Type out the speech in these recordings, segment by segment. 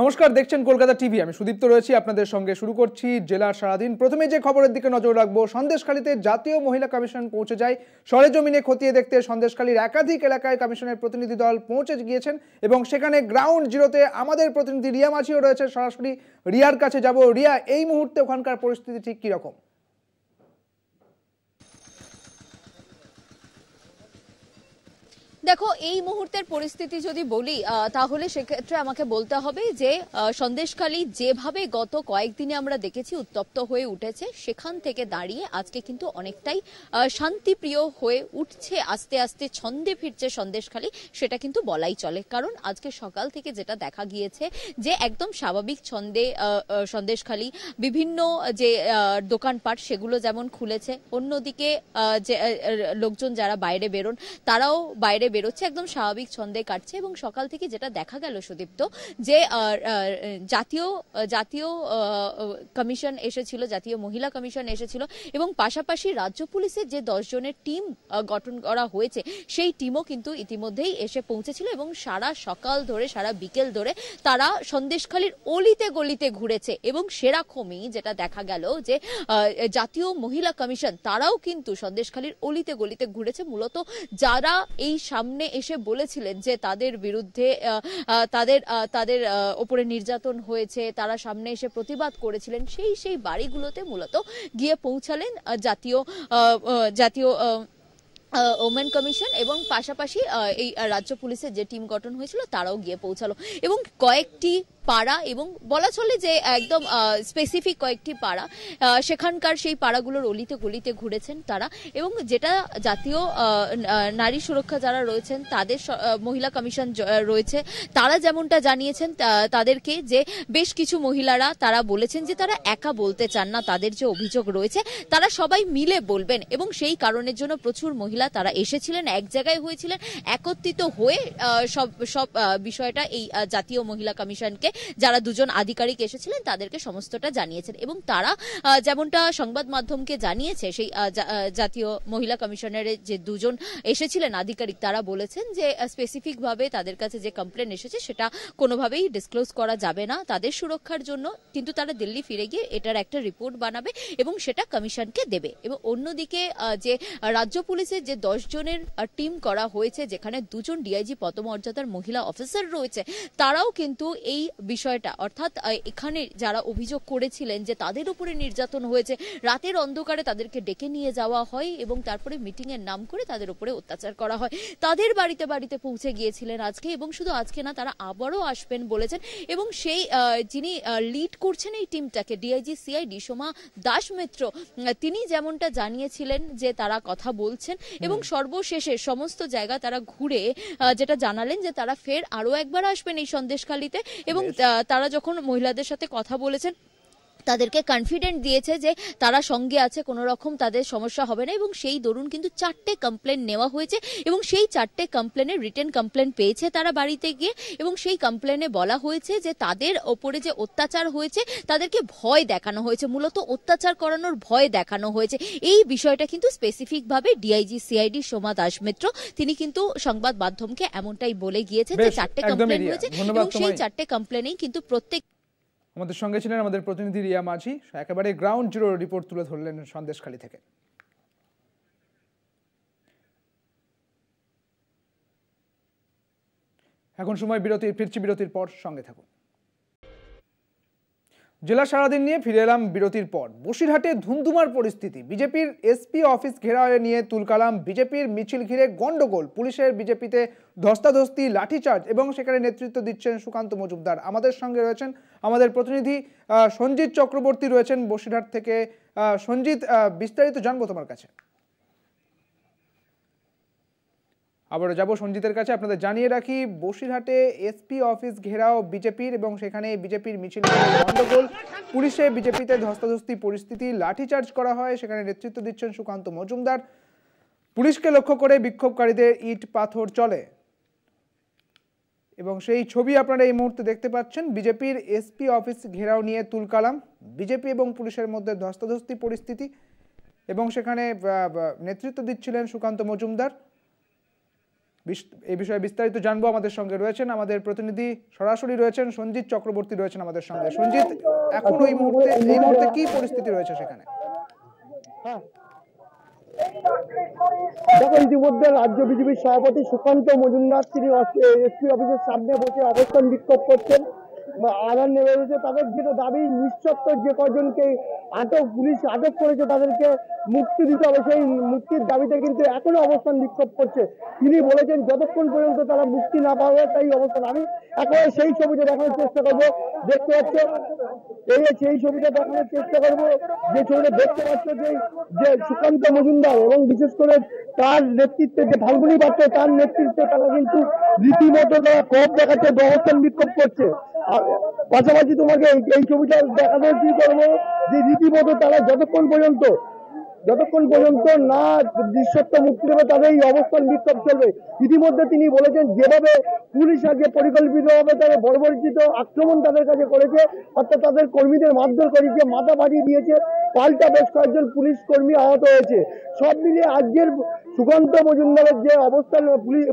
নমস্কার দেখছেন কলকাতা টিভি আমি সুদীপ্ত রয়েছি আপনাদের সঙ্গে শুরু করছি জেলার সারাদিন প্রথমে যে খবরের দিকে নজর রাখবো সন্দেশখালীতে জাতীয় মহিলা কমিশন পৌঁছে যায় সরেজমিনে খতিয়ে দেখতে সন্দেশখালীর একাধিক এলাকায় কমিশনের প্রতিনিধি দল পৌঁছে গিয়েছেন এবং সেখানে গ্রাউন্ড জিরোতে আমাদের প্রতিনিধি রিয়া মাঝিও রয়েছে সরাসরি রিয়ার কাছে যাব রিয়া এই মুহূর্তে ওখানকার পরিস্থিতি ঠিক কীরকম দেখো এই মুহূর্তের পরিস্থিতি যদি বলি তাহলে সেক্ষেত্রে আমাকে বলতে হবে যে সন্দেশখালী যেভাবে গত কয়েকদিনে আমরা দেখেছি উত্তপ্ত হয়ে উঠেছে সেখান থেকে দাঁড়িয়ে আজকে কিন্তু অনেকটাই শান্তিপ্রিয় হয়ে উঠছে আস্তে আস্তে ছন্দে ফিরছে সন্দেশখালী সেটা কিন্তু বলাই চলে কারণ আজকে সকাল থেকে যেটা দেখা গিয়েছে যে একদম স্বাভাবিক ছন্দে সন্দেশখালী বিভিন্ন যে দোকানপাট সেগুলো যেমন খুলেছে অন্যদিকে যে লোকজন যারা বাইরে বেরোন তারাও বাইরে বেরোচ্ছে একদম স্বাভাবিক ছন্দে কাটছে এবং সকাল থেকে যেটা দেখা গেল সুদীপ্ত যে জাতীয় জাতীয় কমিশন এসেছিল জাতীয় মহিলা কমিশন এসেছিল এবং পাশাপাশি রাজ্য পুলিশের যে দশজনের টিম গঠন করা হয়েছে সেই টিমও কিন্তু ইতিমধ্যেই এসে পৌঁছেছিল এবং সারা সকাল ধরে সারা বিকেল ধরে তারা সন্দেশখালীর অলিতে গলিতে ঘুরেছে এবং সেরকমই যেটা দেখা গেল যে জাতীয় মহিলা কমিশন তারাও কিন্তু সন্দেশখালীর অলিতে গলিতে ঘুরেছে মূলত যারা এই সাম সামনে এসে বলেছিলেন যে তাদের বিরুদ্ধে তাদের তাদের ওপরে নির্যাতন হয়েছে তারা সামনে এসে প্রতিবাদ করেছিলেন সেই সেই বাড়িগুলোতে মূলত গিয়ে পৌঁছালেন জাতীয় জাতীয় ওমেন কমিশন এবং পাশাপাশি এই রাজ্য পুলিশের যে টিম গঠন হয়েছিল তারাও গিয়ে পৌঁছালো এবং কয়েকটি পাড়া এবং বলা চলে যে একদম স্পেসিফিক কয়েকটি পাড়া সেখানকার সেই পাড়াগুলোর অলিতে গলিতে ঘুরেছেন তারা এবং যেটা জাতীয় নারী সুরক্ষা যারা রয়েছেন তাদের মহিলা কমিশন রয়েছে তারা যেমনটা জানিয়েছেন তাদেরকে যে বেশ কিছু মহিলারা তারা বলেছেন যে তারা একা বলতে চান না তাদের যে অভিযোগ রয়েছে তারা সবাই মিলে বলবেন এবং সেই কারণের জন্য প্রচুর মহিলা তারা এসেছিলেন এক জায়গায় হয়েছিলেন একত্রিত হয়ে সব সব বিষয়টা এই জাতীয় মহিলা কমিশনকে যারা দুজন আধিকারিক এসেছিলেন তাদেরকে সমস্তটা জানিয়েছেন এবং তারা যেমনটা সংবাদ মাধ্যমকে জানিয়েছে সেই জাতীয় মহিলা কমিশনের যে দুজন এসেছিলেন আধিকারিক তারা বলেছেন যে স্পেসিফিকভাবে তাদের কাছে যে কমপ্লেন এসেছে সেটা কোনোভাবেই ডিসক্লোজ করা যাবে না তাদের সুরক্ষার জন্য কিন্তু তারা দিল্লি ফিরে গিয়ে এটার একটা রিপোর্ট বানাবে এবং সেটা কমিশনকে দেবে এবং অন্যদিকে যে রাজ্য পুলিশের যে জনের টিম করা হয়েছে যেখানে দুজন ডিআইজি পদমর্যাদার মহিলা অফিসার রয়েছে তারাও কিন্তু এই বিষয়টা অর্থাৎ এখানে যারা অভিযোগ করেছিলেন যে তাদের উপরে নির্যাতন হয়েছে রাতের অন্ধকারে তাদেরকে ডেকে নিয়ে যাওয়া হয় এবং তারপরে মিটিংয়ের নাম করে তাদের উপরে অত্যাচার করা হয় তাদের বাড়িতে বাড়িতে পৌঁছে গিয়েছিলেন আজকে এবং শুধু আজকে না তারা আবারও আসবেন বলেছেন এবং সেই যিনি লিড করছেন এই টিমটাকে ডিআইজি সিআইডি সোমা দাস মিত্র তিনি যেমনটা জানিয়েছিলেন যে তারা কথা বলছেন এবং সর্বশেষে সমস্ত জায়গা তারা ঘুরে যেটা জানালেন যে তারা ফের আরও একবার আসবেন এই সন্দেশখালিতে এবং তারা যখন মহিলাদের সাথে কথা বলেছেন তাদেরকে কনফিডেন্ট দিয়েছে যে তারা সঙ্গে আছে কোনো রকম তাদের সমস্যা হবে না এবং সেই দরুন কিন্তু চারটে কমপ্লেন নেওয়া হয়েছে এবং সেই চারটে কমপ্লেনে রিটেন কমপ্লেন পেয়েছে তারা বাড়িতে গিয়ে এবং সেই কমপ্লেনে বলা হয়েছে যে তাদের ওপরে যে অত্যাচার হয়েছে তাদেরকে ভয় দেখানো হয়েছে মূলত অত্যাচার করানোর ভয় দেখানো হয়েছে এই বিষয়টা কিন্তু স্পেসিফিকভাবে ডিআইজি সিআইডি সোমা দাস মিত্র তিনি কিন্তু সংবাদ মাধ্যমকে এমনটাই বলে গিয়েছে যে চারটে কমপ্লেন হয়েছে এবং সেই চারটে কমপ্লেনেই কিন্তু প্রত্যেক আমাদের সঙ্গে ছিলেন আমাদের প্রতিনিধি রিয়া মাঝি একেবারে গ্রাউন্ড জিরো রিপোর্ট তুলে ধরলেন সন্দেশখালী থেকে এখন সময় বিরতি ফিরছি বিরতির পর সঙ্গে থাকুন জেলা সারাদিন নিয়ে ফিরে এলাম বিরতির পর বসিরহাটে ধুমধুমার পরিস্থিতি বিজেপির এসপি অফিস ঘেরা নিয়ে তুলকালাম বিজেপির মিছিল ঘিরে গণ্ডগোল পুলিশের বিজেপিতে ধস্তাধস্তি লাঠিচার্জ এবং সেখানে নেতৃত্ব দিচ্ছেন সুকান্ত মজুমদার আমাদের সঙ্গে রয়েছেন আমাদের প্রতিনিধি সঞ্জিত চক্রবর্তী রয়েছেন বসিরহাট থেকে সঞ্জিত বিস্তারিত জানবো তোমার কাছে আবারও যাব সঞ্জিতের কাছে আপনাদের জানিয়ে রাখি বসিরহাটে এসপি অফিস ঘেরাও বিজেপির এবং সেখানে বিজেপির মিছিল গন্ডগোল পুলিশে বিজেপিতে ধস্তাধস্তি পরিস্থিতি লাঠিচার্জ করা হয় সেখানে নেতৃত্ব দিচ্ছেন সুকান্ত মজুমদার পুলিশকে লক্ষ্য করে বিক্ষোভকারীদের ইট পাথর চলে এবং সেই ছবি আপনারা এই মুহূর্তে দেখতে পাচ্ছেন বিজেপির এসপি অফিস ঘেরাও নিয়ে তুলকালাম বিজেপি এবং পুলিশের মধ্যে ধস্তাধস্তি পরিস্থিতি এবং সেখানে নেতৃত্ব দিচ্ছিলেন সুকান্ত মজুমদার এই বিষয়ে বিস্তারিত জানবো আমাদের সঙ্গে রয়েছেন আমাদের প্রতিনিধি সরাসরি রয়েছেন সঞ্জিত চক্রবর্তী রয়েছেন আমাদের সঙ্গে সঞ্জিত এখন ওই মুহূর্তে এই মুহূর্তে কি পরিস্থিতি রয়েছে সেখানে হ্যাঁ। দেখো ইতিমধ্যে রাজ্য বিজেপির সভাপতি সুকান্ত মজুমদার তিনি এসপি অফিসের সামনে বসে অবস্থান বিক্ষোভ করছেন আবার নেমে রয়েছে তাদের যেটা দাবি নিঃশর্ত যে কজনকে আটক পুলিশ আটক করেছে তাদেরকে মুক্তি দিতে হবে সেই মুক্তির দাবিতে কিন্তু এখনো অবস্থান বিক্ষোভ করছে তিনি বলেছেন যতক্ষণ পর্যন্ত তারা মুক্তি না পাবে তাই অবস্থান আমি এখন সেই ছবিটা দেখানোর চেষ্টা করব দেখতে পাচ্ছ এই সেই ছবিটা দেখানোর চেষ্টা করব যে ছবিটা দেখতে পাচ্ছ যে সুকান্ত মজুমদার এবং বিশেষ করে তার নেতৃত্বে যে ফাল্গুনি পাচ্ছে তার নেতৃত্বে তারা কিন্তু রীতিমতো তারা ক্ষোভ দেখাচ্ছে অবস্থান বিক্ষোভ করছে আর পাশাপাশি তোমাকে এই ছবিটা দেখাতে কি করবো যে রীতিমতো তারা যতক্ষণ পর্যন্ত যতক্ষণ পর্যন্ত না দৃশ্যত্ব মুক্তি দেবে তাদের এই অবস্থান বিক্ষোভ চলবে ইতিমধ্যে তিনি বলেছেন যেভাবে পুলিশ আজকে পরিকল্পিতভাবে তারা বর্বরিচিত আক্রমণ তাদের কাছে করেছে অর্থাৎ তাদের কর্মীদের মারধর করেছে মাথা ফাটিয়ে দিয়েছে পাল্টা বেশ কয়েকজন পুলিশ কর্মী আহত হয়েছে সব মিলিয়ে আজকের সুকান্ত মজুমদারের যে অবস্থান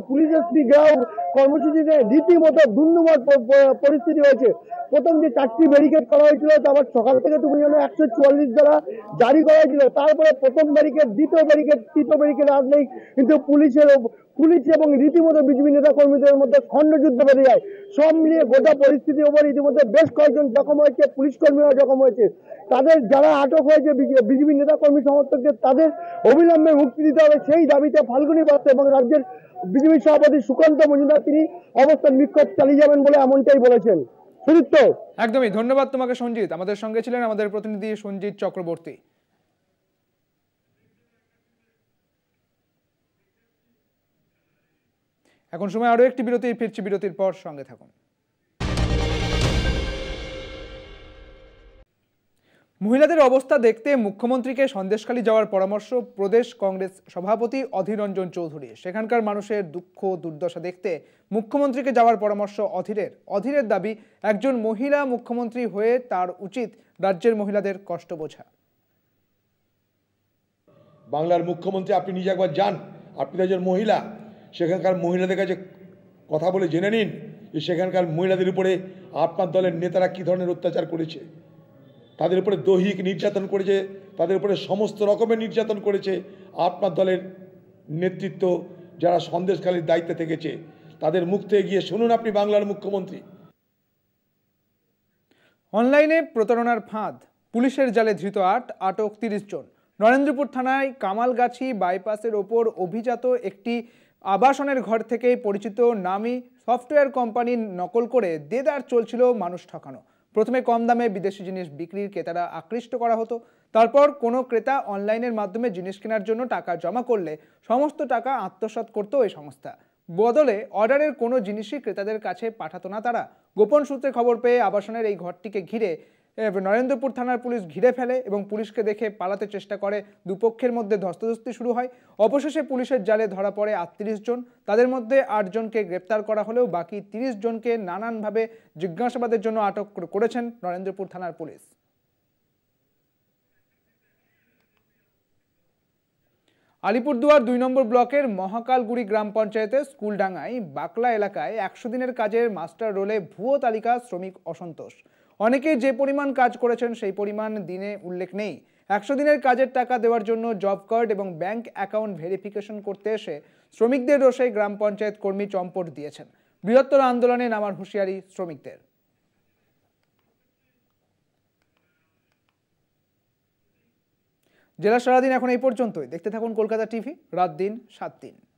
পুলিশের গ্রাম কর্মসূচিতে রীতিমতো দুর্নুমার পরিস্থিতি হয়েছে প্রথম যে চারটি ব্যারিকেড করা হয়েছিল তারপর সকাল থেকে তুমি জানো একশো চুয়াল্লিশ দ্বারা জারি করা হয়েছিল তারপরে প্রথম ব্যারিকেড দ্বিতীয় ব্যারিকেড তৃতীয় ব্যারিকেড আজ নেই কিন্তু পুলিশের পুলিশ এবং রীতিমতো বিজেপি নেতা কর্মীদের মধ্যে খণ্ডযুদ্ধ বেড়ে যায় সব মিলিয়ে গোটা পরিস্থিতির ওপর ইতিমধ্যে বেশ কয়েকজন জখম হয়েছে পুলিশ কর্মীরা জখম হয়েছে তাদের যারা আটক হয়েছে বিজেপি নেতা কর্মী সমর্থকদের তাদের অবিলম্বে মুক্তি দিতে হবে সেই দাবিতে ফাল্গুনী বাস এবং রাজ্যের বিজেপি সভাপতি সুকান্ত মজুমদার তিনি অবস্থান বিক্ষোভ চালিয়ে যাবেন বলে এমনটাই বলেছেন সুদীপ্ত একদমই ধন্যবাদ তোমাকে সঞ্জিত আমাদের সঙ্গে ছিলেন আমাদের প্রতিনিধি সঞ্জিত চক্রবর্তী এখন সময় আরও একটি বিরতি ফিরছি বিরতির পর সঙ্গে থাকুন মহিলাদের অবস্থা দেখতে মুখ্যমন্ত্রীকে সন্দেশখালী যাওয়ার পরামর্শ প্রদেশ কংগ্রেস সভাপতি অধীর রঞ্জন চৌধুরী সেখানকার মানুষের দুঃখ দুর্দশা দেখতে মুখ্যমন্ত্রীকে যাওয়ার পরামর্শ অধীরের অধীরের দাবি একজন মহিলা মুখ্যমন্ত্রী হয়ে তার উচিত রাজ্যের মহিলাদের কষ্ট বোঝা বাংলার মুখ্যমন্ত্রী আপনি নিজে একবার যান আপনি একজন মহিলা সেখানকার মহিলাদের কাছে কথা বলে জেনে নিন যে সেখানকার মহিলাদের উপরে আপনার দলের নেতারা কী ধরনের অত্যাচার করেছে তাদের উপরে দৈহিক নির্যাতন করেছে তাদের উপরে সমস্ত রকমের নির্যাতন করেছে আপনার দলের নেতৃত্ব যারা সন্দেশকালীর দায়িত্বে থেকেছে তাদের মুখ থেকে গিয়ে শুনুন আপনি বাংলার মুখ্যমন্ত্রী অনলাইনে প্রতারণার ফাঁদ পুলিশের জালে ধৃত আট আটক তিরিশ জন নরেন্দ্রপুর থানায় কামালগাছি বাইপাসের ওপর অভিজাত একটি আবাসনের ঘর থেকে পরিচিত নামি সফটওয়্যার কোম্পানির নকল করে দেদার চলছিল মানুষ ঠকানো প্রথমে কম দামে বিদেশি জিনিস বিক্রির ক্রেতারা আকৃষ্ট করা হতো তারপর কোনো ক্রেতা অনলাইনের মাধ্যমে জিনিস কেনার জন্য টাকা জমা করলে সমস্ত টাকা আত্মসাত করতো এই সংস্থা বদলে অর্ডারের কোনো জিনিসই ক্রেতাদের কাছে পাঠাতো না তারা গোপন সূত্রে খবর পেয়ে আবাসনের এই ঘরটিকে ঘিরে নরেন্দ্রপুর থানার পুলিশ ঘিরে ফেলে এবং পুলিশকে দেখে পালাতে চেষ্টা করে দুপক্ষের মধ্যে ধস্তধস্তি শুরু হয় অবশেষে পুলিশের জালে ধরা পড়ে আটত্রিশ জন তাদের মধ্যে আটজনকে গ্রেপ্তার করা হলেও বাকি তিরিশ জনকে নানানভাবে জিজ্ঞাসাবাদের জন্য আটক করেছেন নরেন্দ্রপুর থানার পুলিশ আলিপুরদুয়ার দুই নম্বর ব্লকের মহাকালগুড়ি গ্রাম পঞ্চায়েতে স্কুলডাঙ্গায় বাকলা এলাকায় একশো দিনের কাজের মাস্টার রোলে ভুয়ো তালিকা শ্রমিক অসন্তোষ অনেকেই যে পরিমাণ কাজ করেছেন সেই পরিমাণ দিনে উল্লেখ নেই একশো দিনের কাজের টাকা দেওয়ার জন্য জব কার্ড এবং ব্যাংক অ্যাকাউন্ট ভেরিফিকেশন করতে এসে শ্রমিকদের রোষে গ্রাম পঞ্চায়েত কর্মী চম্পট দিয়েছেন বৃহত্তর আন্দোলনে নামার হুঁশিয়ারি শ্রমিকদের জেলা সারাদিন এখন এই পর্যন্তই দেখতে থাকুন কলকাতা টিভি রাত দিন সাত দিন